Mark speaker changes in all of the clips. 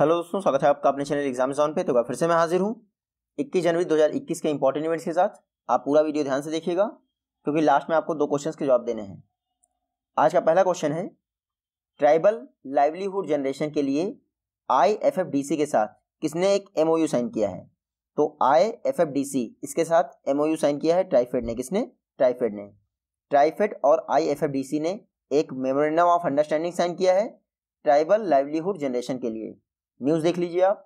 Speaker 1: hello दोस्तों स्वागत है आपका अपने चैनल एग्जाम जॉन पे तो फिर से मैं हाजिर हूँ 21 जनवरी 2021 के इंपॉर्टेंट इवेंट्स के साथ आप पूरा वीडियो ध्यान से देखिएगा क्योंकि लास्ट में आपको दो क्वेश्चंस के जवाब देने हैं आज का पहला क्वेश्चन है ट्राइबल लाइवलीहुड जनरेशन के लिए आई के साथ किसने एक एम साइन किया है तो आई इसके साथ एम साइन किया है ट्राइफेड ने किसने ट्राइफेड ने ट्राइफेड और आई ने एक मेमोरेंडम ऑफ अंडरस्टैंडिंग साइन किया है ट्राइबल लाइवलीहुड जनरेशन के लिए न्यूज़ देख लीजिए आप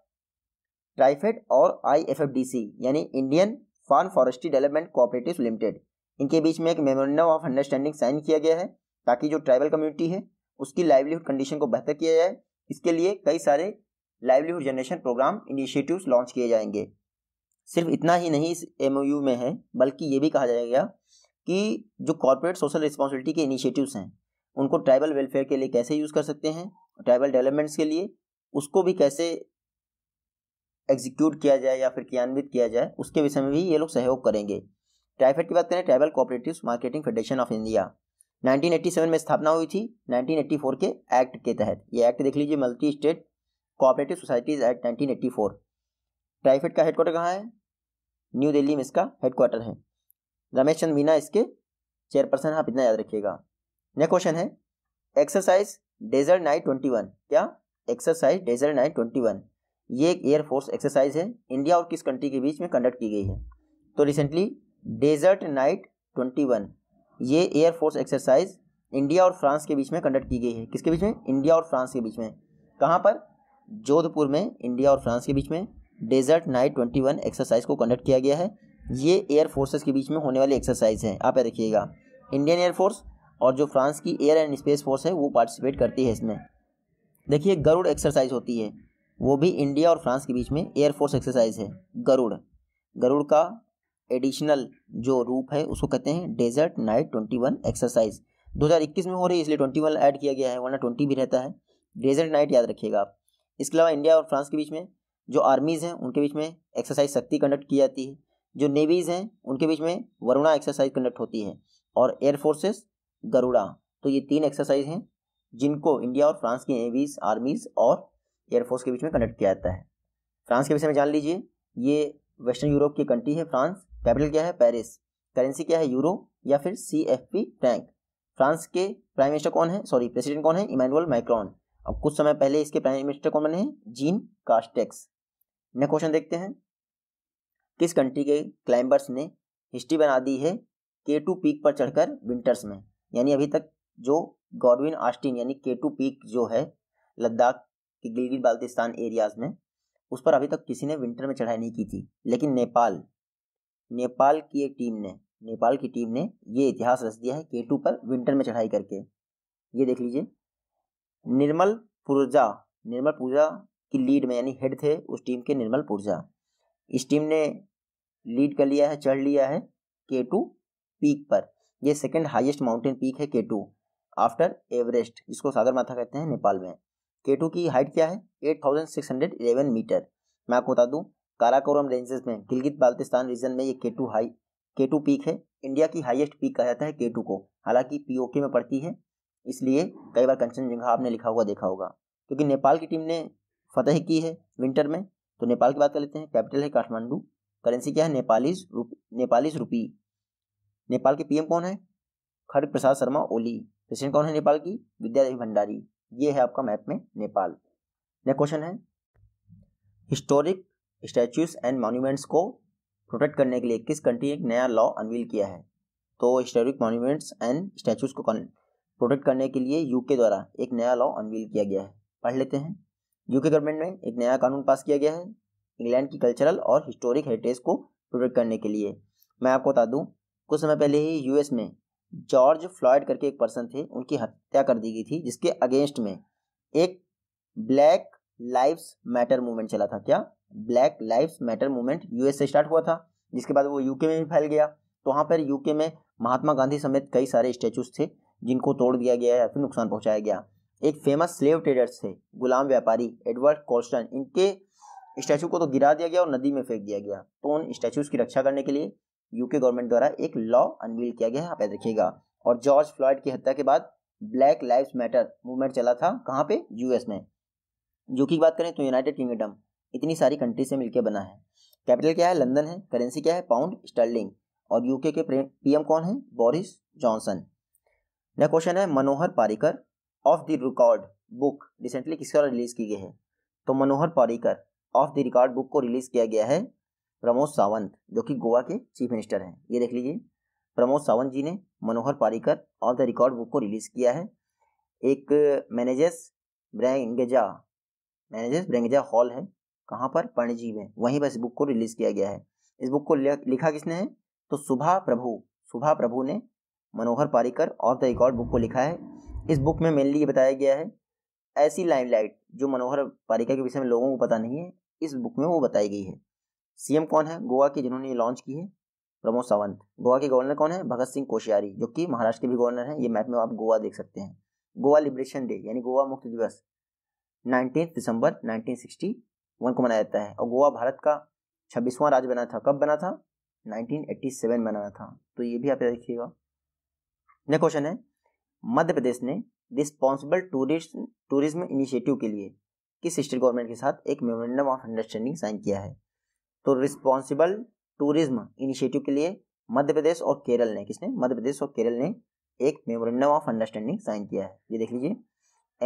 Speaker 1: ट्राइफेड और आईएफएफडीसी यानी Indian farm forestry development cooperative limited इनके बीच में एक मेमोरेंडम ऑफ अंडरस्टैंडिंग साइन किया गया है ताकि जो ट्राइबल कम्युनिटी है उसकी लाइवलीहुड कंडीशन को बेहतर किया जाए इसके लिए कई सारे livelihood generation programme initiatives launch किए जाएंगे सिर्फ इतना ही नहीं इस एम में है बल्कि ये भी कहा जाएगा कि जो कॉरपोरेट सोशल रिस्पॉन्सिबिलिटी के इनिशिएटिव्स हैं उनको ट्राइबल वेलफेयर के लिए कैसे यूज़ कर सकते हैं ट्राइबल डेवलपमेंट्स के लिए उसको भी कैसे एग्जीक्यूट किया जाए या फिर क्रियान्वित किया जाए उसके विषय में भी ये लोग सहयोग करेंगे ट्राइफेड की बात करें tribal cooperative marketing federation of India 1987 में स्थापना हुई थी 1984 के एक्ट के तहत ये एक्ट देख लीजिए multi state cooperative societies act 1984 TRIFED का हेडक्वार्टर कहाँ है न्यू दिल्ली में इसका हेडक्वार्टर है रमेश चंद मीना इसके चेयरपर्सन आप हाँ इतना याद रखिएगा नेक्स्ट क्वेश्चन है exercise desert knight twenty one क्या exercise desert nine twenty one ये एक एयरफोर्स एक्सरसाइज है इंडिया और किस कंट्री के बीच में कंडक्ट की गई है तो recently desert knight twenty one ये एयरफोर्स एक्सरसाइज इंडिया और फ्रांस के बीच में कंडक्ट की गई है किसके बीच में इंडिया और फ्रांस के बीच में कहाँ पर जोधपुर में इंडिया और फ्रांस के बीच में desert knight twenty one exercise को कंडक्ट किया गया है ये एयर फोर्सेस के बीच में होने वाली एक्सरसाइज है आप देखिएगा रखिएगा इंडियन एयरफोर्स और जो फ्रांस की एयर एंड स्पेस फोर्स है वो पार्टिसिपेट करती है इसमें देखिए गरुड़ एक्सरसाइज होती है वो भी इंडिया और फ्रांस के बीच में एयरफोर्स एक्सरसाइज है गरुड़ गरुड़ का एडिशनल जो रूप है उसको कहते हैं desert knight twenty one exercise दो हज़ार इक्कीस में हो रही है इसलिए ट्वेंटी वन ऐड किया गया है वरना ट्वेंटी भी रहता है डेजर्ट नाइट याद रखिएगा आप इसके अलावा इंडिया और फ्रांस के बीच में जो आर्मीज़ हैं उनके बीच में एक्सरसाइज शक्ति कंडक्ट की जाती है जो नेवीज़ हैं उनके बीच में वरुणा एक्सरसाइज कंडक्ट होती है और एयरफोर्सेस गरुड़ा तो ये तीन एक्सरसाइज हैं जिनको इंडिया और फ्रांस की नेवीज आर्मीज और एयरफोर्स के बीच में कंडक्ट किया जाता है फ्रांस के विषय में जान लीजिए ये वेस्टर्न यूरोप की कंट्री है फ्रांस कैपिटल क्या है पेरिस करेंसी क्या है यूरो या फिर C F P franc France के प्राइम मिनिस्टर कौन है सॉरी प्रेसिडेंट कौन है इमानुअल माइक्रॉन अब कुछ समय पहले इसके प्राइम मिनिस्टर कौन बने हैं जीन कास्टेक्स नेक्स्ट क्वेश्चन देखते हैं किस कंट्री के क्लाइंबर्स ने हिस्ट्री बना दी है के टू पीक पर चढ़कर विंटर्स में यानी अभी तक जो गॉडविन आस्टिन यानी केटू पीक जो है लद्दाख के गिलगिट बाल्तिस्तान एरियाज में उस पर अभी तक किसी ने विंटर में चढ़ाई नहीं की थी लेकिन नेपाल नेपाल की एक टीम ने नेपाल की टीम ने ये इतिहास रच दिया है केटू पर विंटर में चढ़ाई करके ये देख लीजिए निर्मल पुर्जा निर्मल पुर्जा की लीड में यानी हेड थे उस टीम के निर्मल पुर्जा इस टीम ने लीड कर लिया है चढ़ लिया है केटू पीक पर यह सेकंड हाईएस्ट माउंटेन पीक है के टू आफ्टर एवरेस्ट जिसको सागर माथा कहते हैं नेपाल में केटू की हाइट क्या है एट मीटर मैं आपको बता दूँ काराकोरम रेंजेस में गिलगित बाल्तिस्तान रीजन में ये के हाई के पीक है इंडिया की हाईएस्ट पीक कहा जाता है केटू को हालांकि पीओके में पड़ती है इसलिए कई बार कंचनजंगा आपने लिखा हुआ देखा होगा क्योंकि नेपाल की टीम ने फतेह की है विंटर में तो नेपाल की बात कर लेते हैं कैपिटल है काठमांडू करेंसी क्या है नेपालीज रुप नेपालीज रूपी नेपाल के पीएम कौन है खड़ग प्रसाद शर्मा ओली प्रेसिडेंट कौन है नेपाल की विद्यादेवी भंडारी ये है आपका मैप में नेपाल नेक्स्ट क्वेश्चन है हिस्टोरिक स्टैचूज एंड मॉन्यूमेंट्स को प्रोटेक्ट करने के लिए किस कंट्री ने एक नया लॉ अनवील किया है तो हिस्टोरिक मॉन्यूमेंट्स एंड स्टैचूज को प्रोटेक्ट करने के लिए यूके द्वारा एक नया लॉ अनवील किया गया है पढ़ लेते हैं यूके गवर्नमेंट ने एक नया कानून पास किया गया है इंग्लैंड की कल्चरल और हिस्टोरिक हेरिटेज को प्रोटेक्ट करने के लिए मैं आपको बता दूं कुछ समय पहले ही यूएस में जॉर्ज फ्लॉयड करके एक पर्सन थे उनकी हत्या कर दी गई थी जिसके अगेंस्ट में एक ब्लैक लाइव्स मैटर मूवमेंट चला था क्या black lives matter movement US से स्टार्ट हुआ था जिसके बाद वो यूके में भी फैल गया तो वहाँ पर यूके में महात्मा गांधी समेत कई सारे स्टैचूज थे जिनको तोड़ दिया गया या फिर नुकसान पहुँचाया गया एक फेमस स्लेव ट्रेडर्स थे गुलाम व्यापारी एडवर्ड कॉल्स्टन इनके स्टैचू को तो गिरा दिया गया और नदी में फेंक दिया गया तो उन स्टैचूज की रक्षा करने के लिए यूके गवर्नमेंट द्वारा एक लॉ अनवील किया गया है आप याद रखिएगा और जॉर्ज फ्लॉयड की हत्या के बाद ब्लैक लाइफ मैटर मूवमेंट चला था कहाँ पे यूएस में यूके की बात करें तो यूनाइटेड किंगडम इतनी सारी कंट्री से मिलकर बना है कैपिटल क्या है लंदन है करेंसी क्या है पाउंड स्टर्लिंग और यूके के पीएम कौन है बोरिस जॉनसन नेक्स्ट क्वेश्चन है Manohar Parrikar off the record book recently किसके द्वारा रिलीज की गई है तो Manohar Parrikar off the record book को रिलीज किया गया है प्रमोद सावंत जो कि गोवा के चीफ मिनिस्टर हैं ये देख लीजिए प्रमोद सावंत जी ने Manohar Parrikar off the record book को रिलीज किया है एक मैनेजर्स ब्रेंगजा मैनेजर्स ब्रेंगजा हॉल है कहाँ पर पणजी में वहीं पर इस बुक को रिलीज किया गया है इस बुक को लिखा किसने है तो सुभा प्रभु सुभा प्रभु ने Manohar Parrikar off the record book को लिखा है इस बुक में मेनली ये बताया गया है ऐसी लाइमलाइट जो मनोहर पारिकर के विषय में लोगों को पता नहीं है इस बुक में वो बताई गई है सीएम कौन है गोवा के जिन्होंने ये लॉन्च की है प्रमोद सावंत गोवा के गवर्नर कौन है भगत सिंह कोश्यारी जो कि महाराष्ट्र के भी गवर्नर हैं ये मैप में आप गोवा देख सकते हैं गोवा लिबरेशन डे यानी गोवा मुक्ति दिवस नाइनटीन दिसंबर नाइनटीन को मनाया जाता है और गोवा भारत का छब्बीसवां राज्य बना था कब बना था 1987 बना था तो ये भी आप देखिएगा नेक्स्ट क्वेश्चन है मध्य प्रदेश ने रिस्पॉन्सिबल टूरिस्ट टूरिज्म इनिशिएटिव के लिए किस स्टेट गवर्नमेंट के साथ एक मेमोरेंडम ऑफ अंडरस्टैंडिंग साइन किया है तो रिस्पॉन्सिबल टूरिज्म इनिशिएटिव के लिए मध्य प्रदेश और केरल ने किसने मध्य प्रदेश और केरल ने एक मेमोरेंडम ऑफ अंडरस्टैंडिंग साइन किया है ये देख लीजिए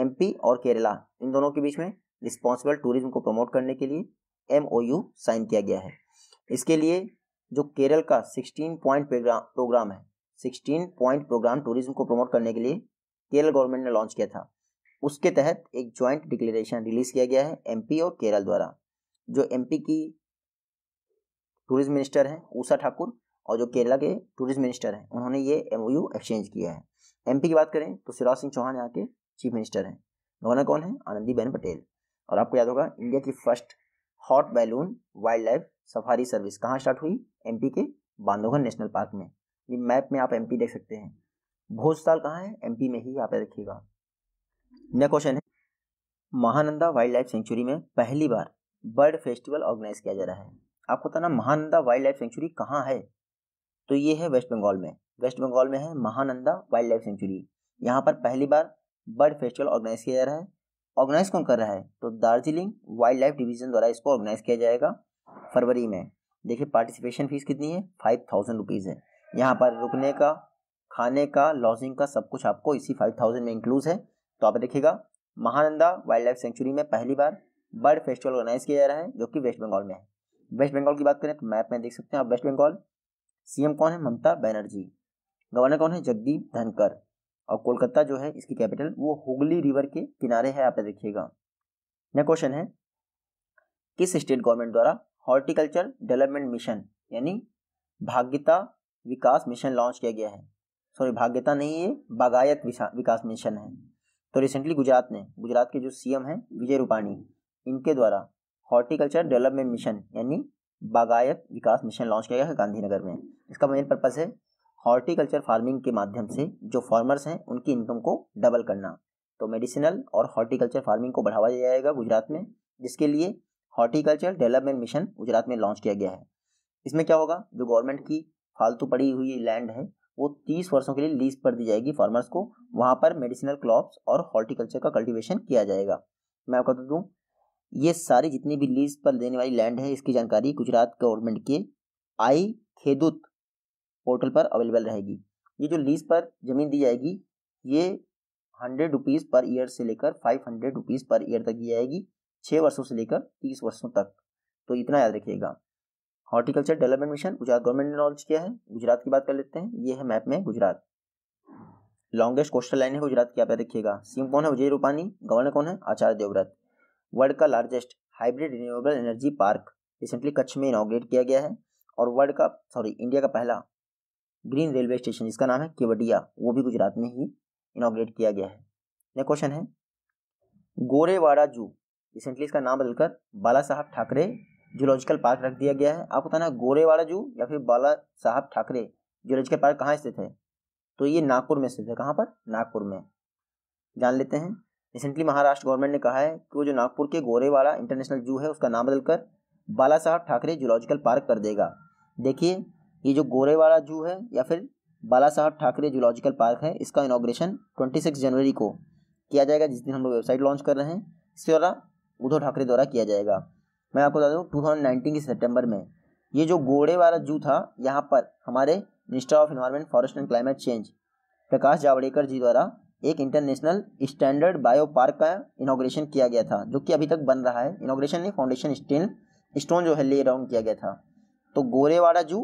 Speaker 1: एमपी और केरला इन दोनों के बीच में रिस्पॉन्सिबल टूरिज्म को प्रमोट करने के लिए एम साइन किया गया है इसके लिए जो केरल का सिक्सटीन पॉइंट प्रोग्राम है सिक्सटीन पॉइंट प्रोग्राम टूरिज्म को प्रमोट करने के लिए केरल गवर्नमेंट ने लॉन्च किया था उसके तहत एक जॉइंट डिक्लेरेशन रिलीज किया गया है एमपी और केरल द्वारा जो एमपी की टूरिज्म मिनिस्टर हैं ऊषा ठाकुर और जो केरला के टूरिज्म मिनिस्टर हैं उन्होंने ये एम एक्सचेंज किया है एम की बात करें तो शिवराज सिंह चौहान यहाँ के चीफ मिनिस्टर हैं गवर्नर कौन है आनंदी बहन पटेल और आपको याद होगा इंडिया की first hot balloon wildlife safari service कहाँ स्टार्ट हुई एमपी के बांधवगढ़ नेशनल पार्क में ये मैप में आप एमपी देख सकते हैं भोजताल कहाँ है एमपी में ही यहाँ पे रखिएगा नेक्स्ट क्वेश्चन है महानंदा वाइल्ड लाइफ सेंचुरी में पहली बार बर्ड फेस्टिवल ऑर्गेनाइज किया जा रहा है आपको बताना महानंदा वाइल्ड लाइफ सेंचुरी कहाँ है तो ये है वेस्ट बंगाल में वेस्ट बंगाल में है महानंदा वाइल्ड लाइफ सेंचुरी यहाँ पर पहली बार बर्ड फेस्टिवल ऑर्गेनाइज किया जा रहा है ऑर्गेनाइज कौन कर रहा है तो दार्जिलिंग वाइल्ड लाइफ डिवीजन द्वारा इसको ऑर्गेनाइज किया जाएगा फरवरी में देखिए पार्टिसिपेशन फीस कितनी है फाइव थाउजेंड रुपीज़ है यहाँ पर रुकने का खाने का लॉजिंग का सब कुछ आपको इसी फाइव थाउजेंड में इंक्लूज है तो आप देखिएगा महानंदा वाइल्ड लाइफ सेंचुरी में पहली बार बर्ड फेस्टिवल ऑर्गेनाइज किया जा रहा है जो कि वेस्ट बंगाल में है वेस्ट बंगाल की बात करें तो मैप में देख सकते हैं आप वेस्ट बंगाल सीएम कौन है ममता बनर्जी गवर्नर कौन है जगदीप धनकर और कोलकाता जो है इसकी कैपिटल वो हुगली रिवर के किनारे है आप देखिएगा नेक्स्ट क्वेश्चन है किस स्टेट गवर्नमेंट द्वारा हॉर्टिकल्चर डेवलपमेंट मिशन यानी भाग्यता विकास मिशन लॉन्च किया गया है सॉरी भाग्यता नहीं ये बागायत विकास मिशन है तो रिसेंटली गुजरात ने गुजरात के जो सीएम हैं विजय रूपाणी इनके द्वारा हॉर्टिकल्चर डेवलपमेंट मिशन यानी बागायत विकास मिशन लॉन्च किया गया है गांधीनगर में इसका मेन पर्पज़ है हॉर्टिकल्चर फार्मिंग के माध्यम से जो फार्मर्स हैं उनकी इनकम को डबल करना तो मेडिसिनल और हॉर्टिकल्चर फार्मिंग को बढ़ावा दिया जाएगा गुजरात में जिसके लिए हॉर्टिकल्चर डेवलपमेंट मिशन गुजरात में लॉन्च किया गया है इसमें क्या होगा जो गवर्नमेंट की फालतू पड़ी हुई लैंड है वो तीस वर्षों के लिए लीज पर दी जाएगी फार्मर्स को वहाँ पर मेडिसिनल क्रॉप्स और हॉर्टिकल्चर का कल्टीवेशन किया जाएगा मैं आपको दूँ ये सारी जितनी भी लीज पर देने वाली लैंड है इसकी जानकारी गुजरात गवर्नमेंट के आई खेदूत पोर्टल पर अवेलेबल रहेगी ये जो लीज पर ज़मीन दी जाएगी ये हंड्रेड रुपीज़ पर ईयर से लेकर five hundred rupees per year तक दी जाएगी छः वर्षों से लेकर तीस वर्षों तक तो इतना याद रखिएगा horticulture development mission Gujarat government ने लॉन्च किया है गुजरात की बात कर लेते हैं ये है मैप में गुजरात लॉन्गेस्ट कोस्टल लाइन है गुजरात की आप याद रखिएगा सीएम कौन है विजय रूपानी गवर्नर कौन है आचार्य देवव्रत वर्ल्ड का largest hybrid renewable energy park recently Kutch में इनाग्रेट किया गया है और वर्ल्ड का सॉरी इंडिया का पहला ग्रीन रेलवे स्टेशन जिसका नाम है केवडिया वो भी गुजरात में ही इनाग्रेट किया गया है नेक्स्ट क्वेश्चन है गोरेवाड़ा जू रिसेंटली इसका नाम बदलकर बाला साहब ठाकरे जूलॉजिकल पार्क रख दिया गया है आपको बताना गोरेवाड़ा जू या फिर बाला साहब ठाकरे जूलॉजिकल पार्क कहाँ स्थित है तो ये नागपुर में स्थित है कहाँ पर नागपुर में जान लेते हैं रिसेंटली महाराष्ट्र गवर्नमेंट ने कहा है कि वो जो नागपुर के गोरेवाला इंटरनेशनल जू है उसका नाम बदलकर बाला साहब ठाकरे जूलॉजिकल पार्क कर देगा देखिए ये जो गोरेवाला जू है या फिर बाला साहब ठाकरे जूलॉजिकल पार्क है इसका इनाग्रेशन सिक्स जनवरी को किया जाएगा जिस दिन हम लोग वेबसाइट लॉन्च कर रहे हैं इसके द्वारा उद्धव ठाकरे द्वारा किया जाएगा मैं आपको बता दूँ टू थाउजेंड के सितंबर में ये जो गोड़े वाला जू था यहाँ पर हमारे minister of environment forest and climate change Prakash Javadekar ji द्वारा एक इंटरनेशनल स्टैंडर्ड बायो पार्क का इनाग्रेशन किया गया था जो कि अभी तक बन रहा है इनाग्रेशन नहीं फाउंडेशन स्टील स्टोन जो है ले डाउन किया गया था तो गोरेवाड़ा जू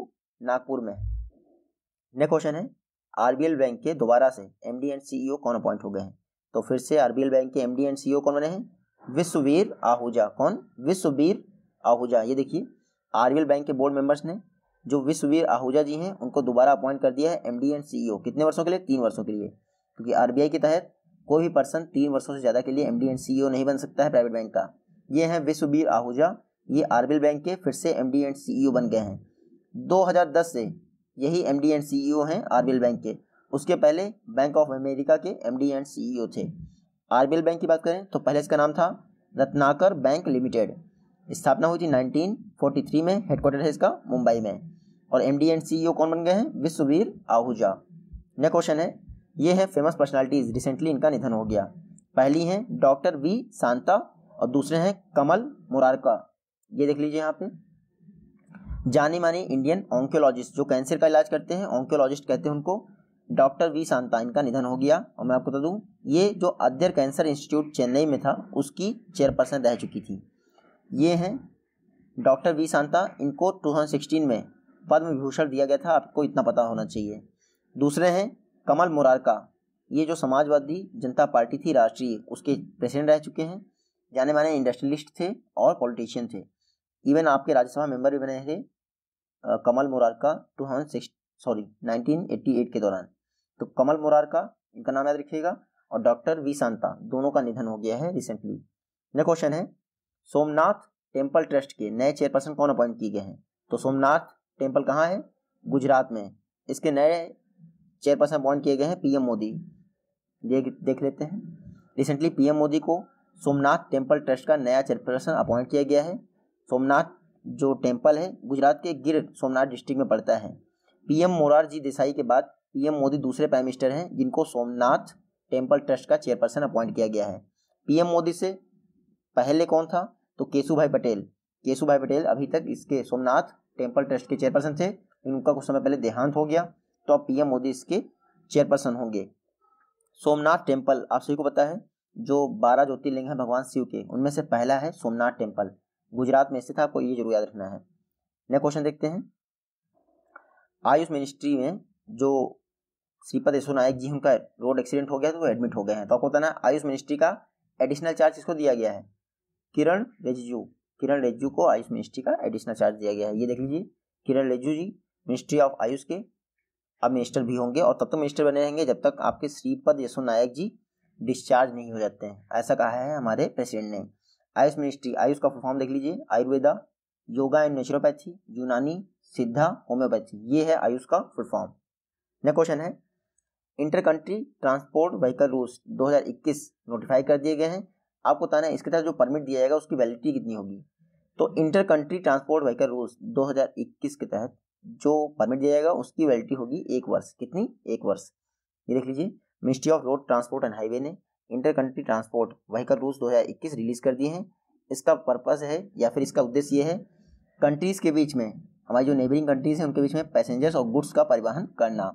Speaker 1: नागपुर में नेक्स्ट क्वेश्चन है आरबीएल बैंक के दोबारा से एमडी एंड सी कौन अपॉइंट हो गए हैं तो फिर से आरबीएल बैंक के एमडी एंड सी कौन बने हैं विश्ववीर आहूजा कौन विश्ववीर आहूजा ये देखिए आरबीएल बैंक के बोर्ड मेंबर्स ने जो विश्ववीर आहूजा जी हैं उनको दोबारा अपॉइंट कर दिया है एम एंड सी कितने वर्षों के लिए तीन वर्षों के लिए क्योंकि आरबीआई के तहत कोई भी पर्सन तीन वर्षों से ज़्यादा के लिए एम एंड सीईओ नहीं बन सकता है प्राइवेट बैंक का ये हैं विश्वबीर आहूजा ये आरबीएल बैंक के फिर से एम एंड सी बन गए हैं 2010 से यही एम एंड सी हैं आरबीएल बैंक के उसके पहले बैंक ऑफ अमेरिका के एम एंड सी थे आरबीएल बैंक की बात करें तो पहले इसका नाम था रत्नाकर बैंक लिमिटेड स्थापना हुई थी 1943 में हेडक्वार्टर है इसका मुंबई में और एम एंड सीईओ कौन बन गए हैं विश्ववीर आहूजा नेक्स्ट क्वेश्चन है ये है फेमस पर्सनैलिटीज रिसेंटली इनका निधन हो गया पहली हैं डॉक्टर वी सांता और दूसरे हैं कमल मुरारका ये देख लीजिए यहाँ पे जाने माने इंडियन ऑन्कोलॉजिस्ट जो कैंसर का इलाज करते हैं ऑन्कोलॉजिस्ट कहते हैं उनको डॉक्टर वी सांता इनका निधन हो गया और मैं आपको बता दूँ ये जो अध्यय कैंसर इंस्टीट्यूट चेन्नई में था उसकी चेयरपर्सन रह चुकी थी ये हैं डॉक्टर वी सांता इनको टू में पद्म विभूषण दिया गया था आपको इतना पता होना चाहिए दूसरे हैं कमल मुरारका ये जो समाजवादी जनता पार्टी थी राष्ट्रीय उसके प्रेसिडेंट रह चुके हैं जाने माने इंडस्ट्रियलिस्ट थे और पॉलिटिशियन थे इवन आपके राज्यसभा मेंबर भी बने थे आ, Kamal Murarka two sorry eight के दौरान तो कमल मुरारका इनका नाम याद रखिएगा और डॉक्टर वी सांता दोनों का निधन हो गया है रिसेंटली नेक्स्ट क्वेश्चन है सोमनाथ टेम्पल ट्रस्ट के नए चेयरपर्सन कौन अपॉइंट किए गए हैं तो सोमनाथ टेम्पल कहाँ है गुजरात में इसके नए चेयरपर्सन अपॉइंट किए गए हैं पीएम मोदी देख लेते हैं रिसेंटली पीएम मोदी को सोमनाथ टेम्पल ट्रस्ट का नया चेयरपर्सन अपॉइंट किया गया है सोमनाथ जो टेम्पल है गुजरात के गिर सोमनाथ डिस्ट्रिक्ट में पड़ता है पीएम मोरारजी देसाई के बाद पीएम मोदी दूसरे प्राइम मिनिस्टर हैं जिनको सोमनाथ टेम्पल ट्रस्ट का चेयरपर्सन अपॉइंट किया गया है पीएम मोदी से पहले कौन था तो केशु भाई पटेल केशु भाई पटेल अभी तक इसके सोमनाथ टेम्पल ट्रस्ट के चेयरपर्सन थे उनका कुछ समय पहले देहांत हो गया तो पीएम मोदी इसके चेयरपर्सन होंगे सोमनाथ टेम्पल आप सभी को पता है जो बारह ज्योतिर्लिंग है भगवान शिव के उनमें से पहला है सोमनाथ टेम्पल गुजरात में स्थित है आपको ये जरूर याद रखना है नेक्स्ट क्वेश्चन देखते हैं आयुष मिनिस्ट्री में जो श्रीपद यशो नायक जी उनका रोड एक्सीडेंट हो गया तो वो एडमिट हो गए हैं तो आपको बताना आयुष मिनिस्ट्री का एडिशनल चार्ज इसको दिया गया है किरण रिजिजू किरण रिजिजू को आयुष मिनिस्ट्री का एडिशनल चार्ज दिया गया है ये देख लीजिए किरण रिजिजू जी मिनिस्ट्री ऑफ आयुष के अब मिनिस्टर भी होंगे और तब तक तो मिनिस्टर बने रहेंगे जब तक आपके श्रीपद यशो नायक जी डिस्चार्ज नहीं हो जाते हैं ऐसा कहा है हमारे प्रेसिडेंट ने आयुष मिनिस्ट्री आयुष का फॉर्म देख लीजिए आयुर्वेदा योगा एंड नेचुरोपैथी यूनानी सिद्धा होम्योपैथी ये है आयुष का फुल फॉर्म नेक्स्ट क्वेश्चन है inter country transport vehicle rules 2021 notify कर दिए गए हैं आपको बताना है इसके तहत जो परमिट दिया जाएगा उसकी वैलिडिटी कितनी होगी तो inter country transport vehicle rules 2021 के तहत जो परमिट दिया जाएगा उसकी वैलिटी होगी एक वर्ष कितनी एक वर्ष ये देख लीजिए ministry of road transport and highway ने inter country transport vehicle rules 2021 release कर दिए हैं इसका पर्पस है या फिर इसका उद्देश्य ये है कंट्रीज़ के बीच में हमारी जो नेबरिंग कंट्रीज़ हैं उनके बीच में पैसेंजर्स और गुड्स का परिवहन करना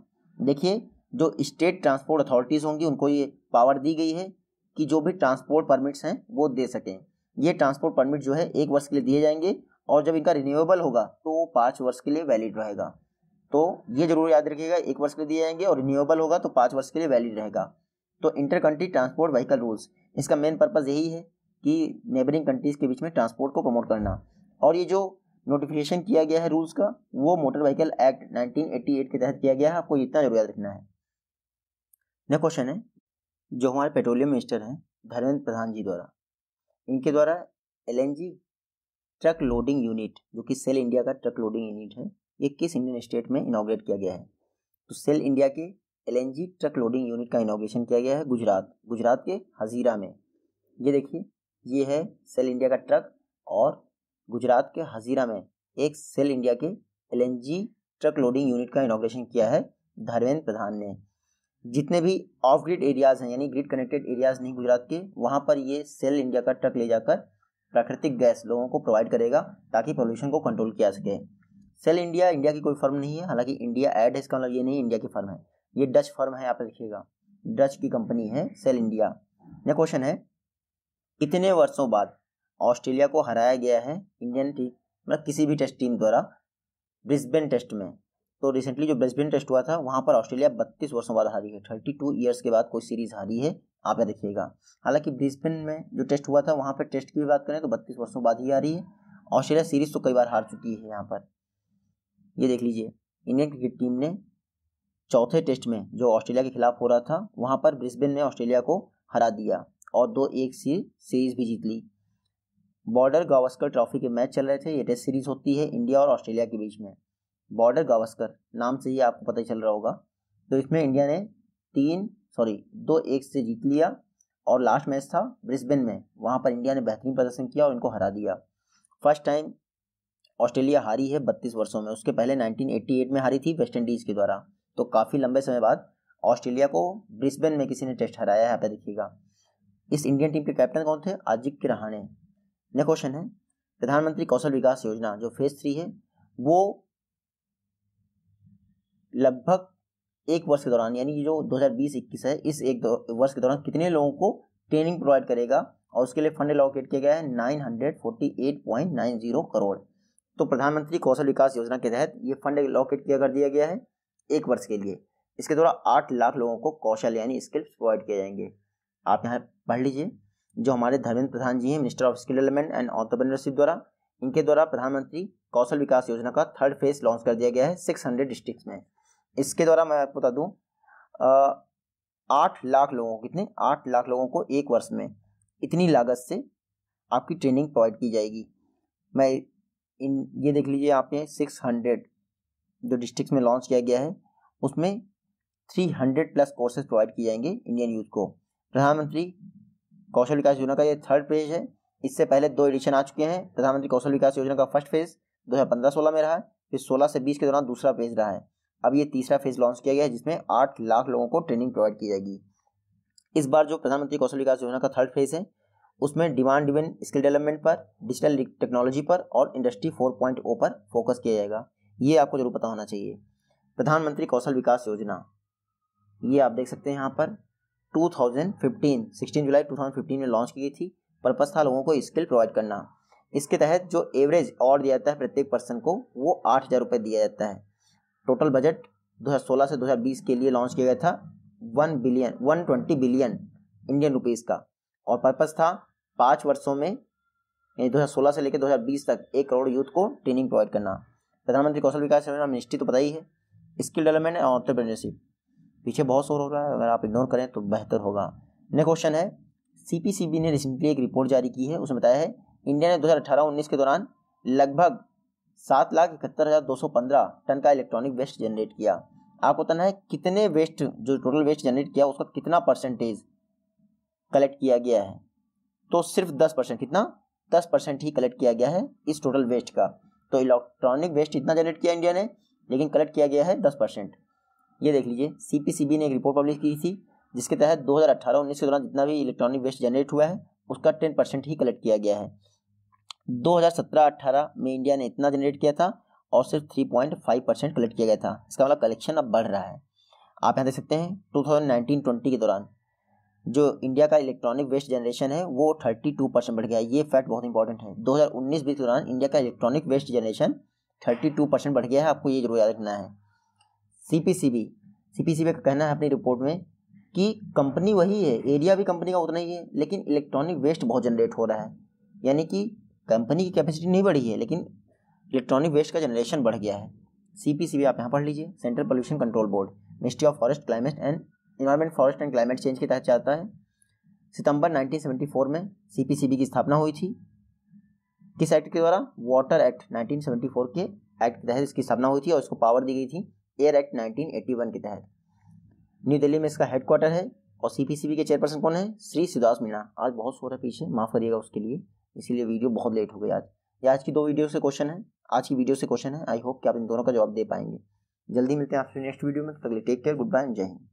Speaker 1: देखिए जो स्टेट ट्रांसपोर्ट अथॉरिटीज़ होंगी उनको ये पावर दी गई है कि जो भी ट्रांसपोर्ट परमिट्स हैं वो दे सकें ये ट्रांसपोर्ट परमिट जो है एक वर्ष के लिए दिए जाएंगे और जब इनका रिन्यूएबल होगा तो वो पाँच वर्ष के लिए वैलिड रहेगा तो ये जरूर याद रखिएगा एक वर्ष के लिए दिए जाएंगे और रिन्यूएबल होगा तो पाँच वर्ष के लिए वैलिड रहेगा तो inter country transport vehicle rules इसका मेन पर्पज़ यही है कि नेबरिंग कंट्रीज़ के बीच में ट्रांसपोर्ट को प्रमोट करना और ये जो नोटिफिकेशन किया गया है रूल्स का वो मोटर व्हीकल एक्ट 1988 के तहत किया गया है आपको इतना जरूर याद रखना है नेक्स्ट क्वेश्चन है जो हमारे पेट्रोलियम मिनिस्टर हैं धर्मेंद्र प्रधान जी द्वारा इनके द्वारा एल ट्रक लोडिंग यूनिट जो कि सेल इंडिया का ट्रक लोडिंग यूनिट है ये किस इंडियन स्टेट में इनाग्रेट किया गया है तो सेल इंडिया के एल ट्रक लोडिंग यूनिट का इनाग्रेशन किया गया है गुजरात गुजरात के हजीरा में ये देखिए ये है सेल इंडिया का ट्रक और गुजरात के हजीरा में एक सेल इंडिया के एल ट्रक लोडिंग यूनिट का इनाग्रेशन किया है धर्मेंद्र प्रधान ने जितने भी ऑफ ग्रिड एरियाज़ हैं यानी ग्रिड कनेक्टेड एरियाज़ नहीं गुजरात के वहाँ पर ये सेल इंडिया का ट्रक ले जाकर प्राकृतिक गैस लोगों को प्रोवाइड करेगा ताकि पॉल्यूशन को कंट्रोल किया सके सेल इंडिया इंडिया की कोई फर्म नहीं है हालांकि इंडिया एड है इसका मतलब ये नहीं इंडिया की फर्म है ये डच फर्म है आप लिखिएगा डच की कंपनी है सेल इंडिया यह क्वेश्चन है कितने वर्षों बाद ऑस्ट्रेलिया को हराया गया है इंडियन टीम मतलब किसी भी टेस्ट टीम द्वारा ब्रिस्बेन टेस्ट में तो रिसेंटली जो ब्रिस्बेन टेस्ट हुआ था वहाँ पर ऑस्ट्रेलिया बत्तीस वर्षों बाद हारी है थर्टी टू ईयर्स के बाद कोई सीरीज हारी है आप यहाँ देखिएगा हालांकि ब्रिस्बेन में जो टेस्ट हुआ था वहाँ पर टेस्ट की भी बात करें तो बत्तीस वर्षों बाद ही हारी है ऑस्ट्रेलिया सीरीज तो कई बार हार चुकी है यहाँ पर ये देख लीजिए इंडियन क्रिकेट टीम ने चौथे टेस्ट में जो ऑस्ट्रेलिया के खिलाफ हो रहा था वहाँ पर ब्रिस्बेन ने ऑस्ट्रेलिया को हरा दिया और दो एक सी सीरीज भी जीत ली बॉर्डर गावस्कर ट्रॉफी के मैच चल रहे थे ये टेस्ट सीरीज होती है इंडिया और ऑस्ट्रेलिया के बीच में बॉर्डर गावस्कर नाम से ही आपको पता चल रहा होगा तो इसमें इंडिया ने तीन सॉरी दो एक से जीत लिया और लास्ट मैच था ब्रिस्बेन में वहाँ पर इंडिया ने बेहतरीन प्रदर्शन किया और इनको हरा दिया फर्स्ट टाइम ऑस्ट्रेलिया हारी है बत्तीस वर्षों में उसके पहले 1988 में हारी थी वेस्ट इंडीज़ के द्वारा तो काफ़ी लंबे समय बाद ऑस्ट्रेलिया को ब्रिस्बेन में किसी ने टेस्ट हराया है आप देखिएगा इस इंडियन टीम के कैप्टन कौन थे आजिक के रहाणे नेक्स्ट क्वेश्चन है प्रधानमंत्री कौशल विकास योजना जो फेज थ्री है वो लगभग एक वर्ष के दौरान यानी कि जो 2020-21 है इस एक वर्ष के दौरान कितने लोगों को ट्रेनिंग प्रोवाइड करेगा और उसके लिए फंड एलोकेट किया गया है नाइन करोड़ तो प्रधानमंत्री कौशल विकास योजना के तहत ये फंड एलोकेट किया कर दिया गया है एक वर्ष के लिए इसके द्वारा आठ लाख लोगों को कौशल यानी स्किल्स प्रोवाइड किए जाएंगे आप यहाँ पढ़ लीजिए जो हमारे धर्मेंद्र प्रधान जी हैं minister of skill development and entrepreneurship द्वारा इनके द्वारा प्रधानमंत्री कौशल विकास योजना का थर्ड फेज लॉन्च कर दिया गया है 600 डिस्ट्रिक्ट्स में इसके द्वारा मैं आपको बता दूँ आठ लाख लोगों को कितने आठ लाख लोगों को एक वर्ष में इतनी लागत से आपकी ट्रेनिंग प्रोवाइड की जाएगी मैं इन ये देख लीजिए आप ये सिक्स हंड्रेड जो डिस्ट्रिक्ट में लॉन्च किया गया है उसमें three hundred plus courses provide किए जाएंगे इंडियन यूथ को प्रधानमंत्री कौशल विकास योजना का ये थर्ड फेज है इससे पहले दो एडिशन आ चुके हैं प्रधानमंत्री कौशल विकास योजना का फर्स्ट फेज दो हज़ार में रहा है फिर सोलह से बीस के दौरान दूसरा फेज रहा है अब ये तीसरा फेज लॉन्च किया गया है जिसमें आठ लाख लोगों को ट्रेनिंग प्रोवाइड की जाएगी इस बार जो प्रधानमंत्री कौशल विकास योजना का थर्ड फेज है उसमें डिमांड डिवेन स्किल डेवलपमेंट पर डिजिटल टेक्नोलॉजी पर और इंडस्ट्री फोर पॉइंट ओ पर फोकस किया जाएगा ये आपको जरूर पता होना चाहिए प्रधानमंत्री कौशल विकास योजना ये आप देख सकते हैं यहाँ पर 2015 16 जुलाई 2015 में लॉन्च की गई थी पर्पज था लोगों को स्किल प्रोवाइड करना इसके तहत जो एवरेज और दिया जाता है प्रत्येक पर्सन को वो आठ हज़ार रुपये दिया जाता है टोटल बजट 2016 से 2020 के लिए लॉन्च किया गया था one billion one twenty billion Indian rupees का और पर्पज़ था पाँच वर्षों में यानी 2016 से लेकर 2020 तक एक करोड़ यूथ को ट्रेनिंग प्रोवाइड करना प्रधानमंत्री कौशल विकास योजना मिनिस्ट्री तो पता ही है स्किल डेवलपमेंट और ऑन्टरप्रेन्योरशिप पीछे बहुत शोर हो रहा है अगर आप इग्नोर करें तो बेहतर होगा नेक्स्ट क्वेश्चन है सीपीसीबी ने रिसेंटली एक रिपोर्ट जारी की है उसमें बताया है इंडिया ने दो हज़ार के दौरान लगभग सात लाख इकहत्तर हज़ार दो सौ पंद्रह टन का इलेक्ट्रॉनिक वेस्ट जनरेट किया आपको बताना है कितने वेस्ट जो टोटल वेस्ट जनरेट किया उसका कितना परसेंटेज कलेक्ट किया गया है तो सिर्फ दस परसेंट कितना दस परसेंट ही कलेक्ट किया गया है इस टोटल वेस्ट का तो इलेक्ट्रॉनिक वेस्ट इतना जनरेट किया इंडिया ने लेकिन कलेक्ट किया गया है दस परसेंट ये देख लीजिए सीपीसीबी ने एक रिपोर्ट पब्लिश की थी जिसके तहत 2018-19 के दौरान जितना भी इलेक्ट्रॉनिक वेस्ट जनरेट हुआ है उसका टेन परसेंट ही कलेक्ट किया गया है 2017-18 में इंडिया ने इतना जनरेट किया था और सिर्फ 3.5 परसेंट कलेक्ट किया गया था इसका मतलब कलेक्शन अब बढ़ रहा है आप यहाँ देख सकते हैं 2019-20 के दौरान जो इंडिया का इलेक्ट्रॉनिक वेस्ट जनरेशन है वो 32 परसेंट बढ़ गया है ये फैक्ट बहुत इंपॉर्टेंट है 2019 हज़ार के दौरान इंडिया का इलेक्ट्रॉनिक वेस्ट जनरेशन 32 परसेंट बढ़ गया है आपको ये जरूर याद रखना है C P C B C P C B का कहना है अपनी रिपोर्ट में कि कंपनी वही है एरिया भी कंपनी का उतना ही है लेकिन इलेक्ट्रॉनिक वेस्ट बहुत जनरेट हो रहा है यानी कि कंपनी की कैपेसिटी नहीं बढ़ी है लेकिन इलेक्ट्रॉनिक वेस्ट का जनरेशन बढ़ गया है सी पी सी बी आप यहाँ पढ़ लीजिए central pollution control board ministry of forest climate and environment forest and climate change के तहत जाता है सितंबर 1974 में सी की स्थापना हुई थी किस एक्ट के द्वारा वाटर एक्ट 1974 के एक्ट के तहत इसकी स्थापना हुई थी और इसको पावर दी गई थी एयर एक्ट 1981 के तहत न्यू दिल्ली में इसका हेडक्वार्टर है और सी के चेयरपर्सन कौन है श्री सुदास मीणा आज बहुत शोर है पीछे माफ़ करिएगा उसके लिए इसीलिए वीडियो बहुत लेट हो गई आज ये आज की दो वीडियो से क्वेश्चन है आज की वीडियो से क्वेश्चन है आई होप कि आप इन दोनों का जवाब दे पाएंगे जल्दी मिलते हैं आपसे नेक्स्ट वीडियो में तो अगले टेक केयर गुड बाय जय हिंद